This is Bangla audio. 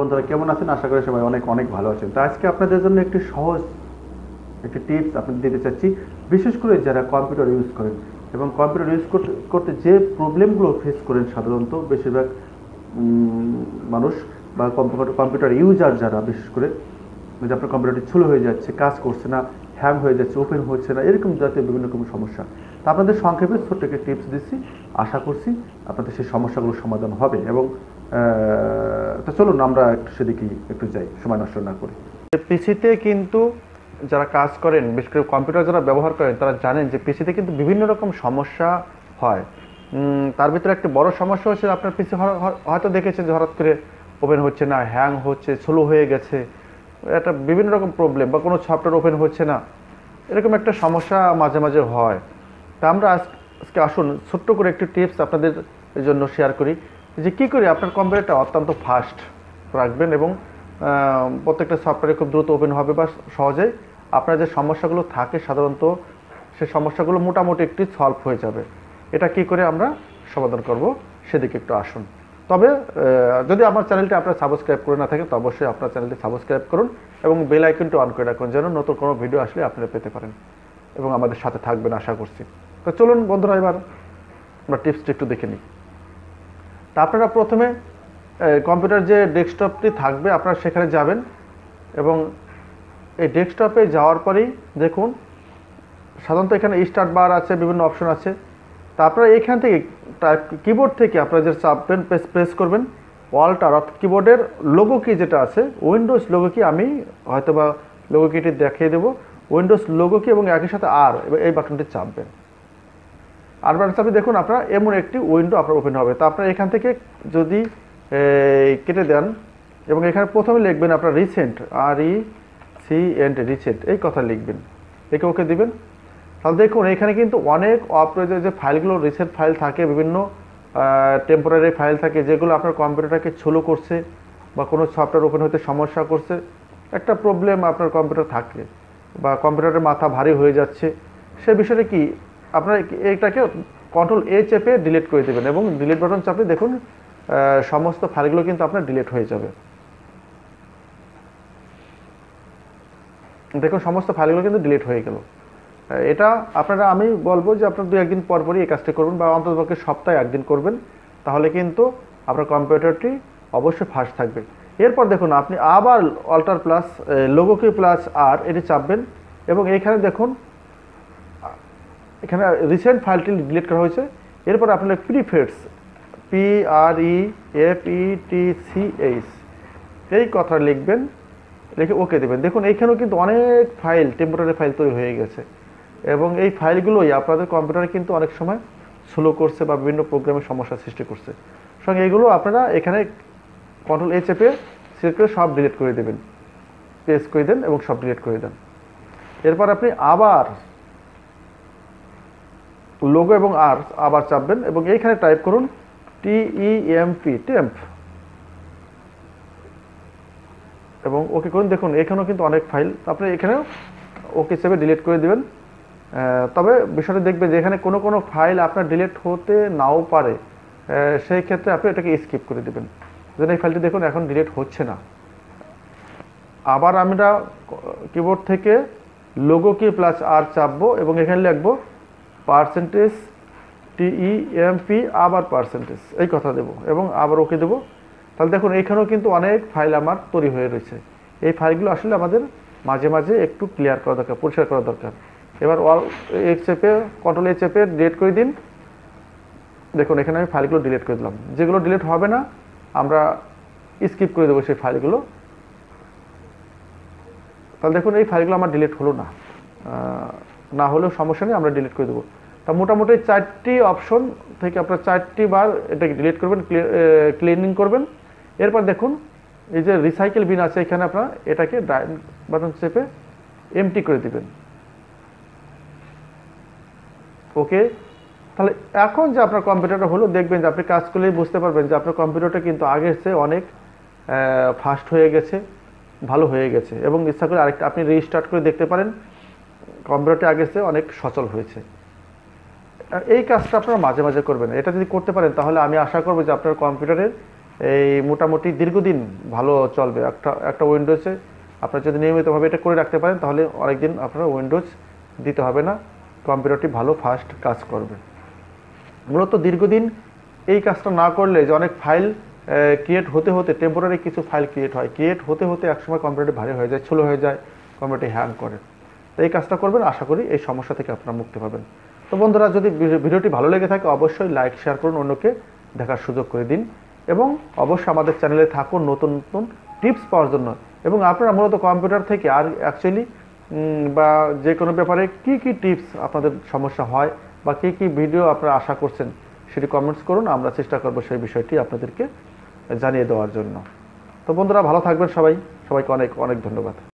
বন্ধুরা কেমন আছেন আশা করি সবাই অনেক অনেক ভালো আছেন তো আজকে আপনাদের জন্য একটি সহজ একটি টিপস আপনি দিতে চাচ্ছি বিশেষ করে যারা কম্পিউটার ইউজ করেন এবং কম্পিউটার ইউজ করতে করতে যে প্রবলেমগুলো ফেস করেন সাধারণত বেশিরভাগ মানুষ বা কম্পিউটার ইউজার যারা বিশেষ করে যে আপনার কম্পিউটারটি ছুলো হয়ে যাচ্ছে কাজ করছে না হ্যাং হয়ে যাচ্ছে ওপেন হচ্ছে না এরকম জাতীয় বিভিন্ন রকম সমস্যা তা আপনাদের সংক্ষেপে ছোট্ট একটি টিপস দিচ্ছি আশা করছি আপনাদের সেই সমস্যাগুলোর সমাধান হবে এবং তা চলুন আমরা একটু সেদিকেই একটু যাই সময় নষ্ট না করি পিসিতে কিন্তু যারা কাজ করেন বিশেষ করে কম্পিউটার যারা ব্যবহার করেন তারা জানেন যে পিসিতে কিন্তু বিভিন্ন রকম সমস্যা হয় তার ভিতরে একটি বড় সমস্যা হচ্ছে আপনার পিসি হয়তো দেখেছেন যে হঠাৎ করে ওপেন হচ্ছে না হ্যাং হচ্ছে স্লো হয়ে গেছে একটা বিভিন্ন রকম প্রবলেম বা কোনো সফটওয়্যার ওপেন হচ্ছে না এরকম একটা সমস্যা মাঝে মাঝে হয় তা আমরা আজকে আসুন ছোট্ট করে একটু টিপস আপনাদের জন্য শেয়ার করি যে কী করে আপনার কম্পিউটারটা অত্যন্ত ফাস্ট রাখবেন এবং প্রত্যেকটা সফটওয়্যার খুব দ্রুত ওপেন হবে বা সহজেই আপনার যে সমস্যাগুলো থাকে সাধারণত সে সমস্যাগুলো মোটামুটি একটি সলভ হয়ে যাবে এটা কি করে আমরা সমাধান করব সেদিকে একটু আসুন তবে যদি আমার চ্যানেলটি আপনার সাবস্ক্রাইব করে না থাকে তো অবশ্যই আপনার চ্যানেলটি সাবস্ক্রাইব করুন এবং বেলাইকনটি অন করে রাখুন যেন নতুন কোনো ভিডিও আসলে আপনারা পেতে পারেন এবং আমাদের সাথে থাকবেন আশা করছি তো চলুন বন্ধুরা এবার আমরা টিপসটি একটু দেখে নিই তা আপনারা প্রথমে কম্পিউটার যে ডেস্কটপটি থাকবে আপনারা সেখানে যাবেন এবং এই ডেস্কটপে যাওয়ার পরেই দেখুন সাধারণত এখানে স্টার্ট বার আছে বিভিন্ন অপশন আছে তা আপনারা এখান থেকে টাইপ কিবোর্ড থেকে আপনারা যে চাপবেন প্রেস প্রেস করবেন ওয়ালটার অর্থাৎ কিবোর্ডের লোগো কি যেটা আছে উইন্ডোজ লোগো কি আমি হয়তোবা লোগো কিটি দেখিয়ে দেবো উইন্ডোজ লোগো কি এবং একই সাথে আর এই বাটনটি চাপবেন আরবান আপনি দেখুন আপনার এমন একটি উইন্ডো আপনার ওপেন হবে তো আপনার এখান থেকে যদি কেটে দেন এবং এখানে প্রথমে লিখবেন আপনার recent R E C and recent এই কথা লিখবেন একে ওকে দিবেন তাহলে দেখুন এখানে কিন্তু অনেক অপ্রয়োজন যে ফাইলগুলো রিসেন্ট ফাইল থাকে বিভিন্ন টেম্পোরারি ফাইল থাকে যেগুলো আপনার কম্পিউটারটাকে ছোলো করছে বা কোনো সফটওয়্যার ওপেন হতে সমস্যা করছে একটা প্রবলেম আপনার কম্পিউটার থাকে বা কম্পিউটারের মাথা ভারী হয়ে যাচ্ছে সে বিষয়টা কি আপনার এটাকে কন্ট্রোল এ চেপে ডিলিট করে দেবেন এবং ডিলিট বাটন চাপলে দেখুন সমস্ত ফাইলগুলো কিন্তু আপনার ডিলিট হয়ে যাবে দেখুন সমস্ত ফাইলগুলো কিন্তু ডিলিট হয়ে গেল এটা আপনারা আমি বলবো যে আপনার দু একদিন পরপরই এই কাজটি করবেন বা অন্ততপক্ষে সপ্তাহে একদিন করবেন তাহলে কিন্তু আপনার কম্পিউটারটি অবশ্যই ফাস্ট থাকবে এরপর দেখুন আপনি আবার অল্টার প্লাস লোগোকে প্লাস আর এটি চাপবেন এবং এখানে দেখুন এখানে রিসেন্ট ফাইলটি ডিলিট করা হয়েছে এরপর আপনার prefetch P R E F E T C H এই কথা লিখবেন লিখে ওকে দেবেন দেখুন এইখানেও কিন্তু অনেক ফাইল টেম্পোরারি ফাইল তৈরি হয়ে গেছে এবং এই ফাইলগুলোই আপনাদের কম্পিউটারে কিন্তু অনেক সময় স্লো করছে বা বিভিন্ন প্রোগ্রামের সমস্যা সৃষ্টি করছে সঙ্গে এগুলো আপনারা এখানে কন্ট্রোল এ চেপে সিলেক্ট করে সব ডিলিট করে দেবেন পেস করে দেন এবং সব ডিলিট করে দেন এরপর আপনি আবার লোগো এবং আর আবার চাপবেন এবং এইখানে টাইপ করুন টিইএমপি টেম্প e এবং ওকে করুন দেখুন এখানেও কিন্তু অনেক ফাইল আপনি এখানেও ওকে হিসেবে ডিলিট করে দেবেন তবে বিষয়টা দেখবেন যে এখানে কোনো কোনো ফাইল আপনার ডিলিট হতে নাও পারে সেই ক্ষেত্রে আপনি এটাকে স্কিপ করে দেবেন যেন এই ফাইলটি দেখুন এখন ডিলিট হচ্ছে না আবার আমরা কিবোর্ড থেকে লোগো কি প্লাস আর চাপবো এবং এখানে লিখবো পার্সেন্টেজ টিই এমপি আবার পার্সেন্টেজ এই কথা দেব এবং আবার ওকে দেব তাহলে দেখুন এখানেও কিন্তু অনেক ফাইল আমার তৈরি হয়ে রয়েছে এই ফাইলগুলো আসলে আমাদের মাঝে মাঝে একটু ক্লিয়ার করা দরকার পরিষ্কার করা দরকার এবার অল এ চেপে কন্ট্রোল এ চেপে ডিলিট করে দিন দেখুন এখানে আমি ফাইলগুলো ডিলিট করে দিলাম যেগুলো ডিলিট হবে না আমরা স্কিপ করে দেবো সেই ফাইলগুলো তাহলে দেখুন এই ফাইলগুলো আমার ডিলিট হলো না না হলেও সমস্যা নেই আমরা ডিলিট করে দেবো তা মোটামুটি চারটি অপশন থেকে আপনার চারটি বার এটাকে ডিলিট করবেন ক্লিনিং করবেন এরপর দেখুন এই যে রিসাইকেল বিন আছে এখানে আপনার এটাকে বাটন চেপে এমটি করে দিবেন ওকে তাহলে এখন যে আপনার কম্পিউটারটা হলো দেখবেন যে আপনি কাজ করলেই বুঝতে পারবেন যে আপনার কম্পিউটারটা কিন্তু আগের চেয়ে অনেক ফাস্ট হয়ে গেছে ভালো হয়ে গেছে এবং ইচ্ছা করে আরেকটা আপনি রিস্টার্ট করে দেখতে পারেন কম্পিউটারটি আগের চেয়ে অনেক সচল হয়েছে এই কাজটা আপনারা মাঝে মাঝে করবেন এটা যদি করতে পারেন তাহলে আমি আশা করবো যে আপনার কম্পিউটারের এই মোটামুটি দীর্ঘদিন ভালো চলবে একটা একটা উইন্ডোজে আপনারা যদি নিয়মিতভাবে এটা করে রাখতে পারেন তাহলে অনেকদিন আপনার উইন্ডোজ দিতে হবে না কম্পিউটারটি ভালো ফাস্ট কাজ করবে মূলত দীর্ঘদিন এই কাজটা না করলে যে অনেক ফাইল ক্রিয়েট হতে হতে টেম্পোরারি কিছু ফাইল ক্রিয়েট হয় ক্রিয়েট হতে হতে একসময় কম্পিউটারটি ভারী হয়ে যায় ছোলো হয়ে যায় কম্পিউটারটি হ্যাং করে তো এই কাজটা করবেন আশা করি এই সমস্যা থেকে আপনারা মুক্তি পাবেন তো বন্ধুরা যদি ভিডিওটি ভালো লেগে থাকে অবশ্যই লাইক শেয়ার করুন অন্যকে দেখার সুযোগ করে দিন এবং অবশ্যই আমাদের চ্যানেলে থাকুন নতুন নতুন টিপস পাওয়ার জন্য এবং আপনারা মূলত কম্পিউটার থেকে আর অ্যাকচুয়ালি বা যে কোনো ব্যাপারে কি কি টিপস আপনাদের সমস্যা হয় বা কী কী ভিডিও আপনারা আশা করছেন সেটি কমেন্টস করুন আমরা চেষ্টা করব সেই বিষয়টি আপনাদেরকে জানিয়ে দেওয়ার জন্য তো বন্ধুরা ভালো থাকবেন সবাই সবাইকে অনেক অনেক ধন্যবাদ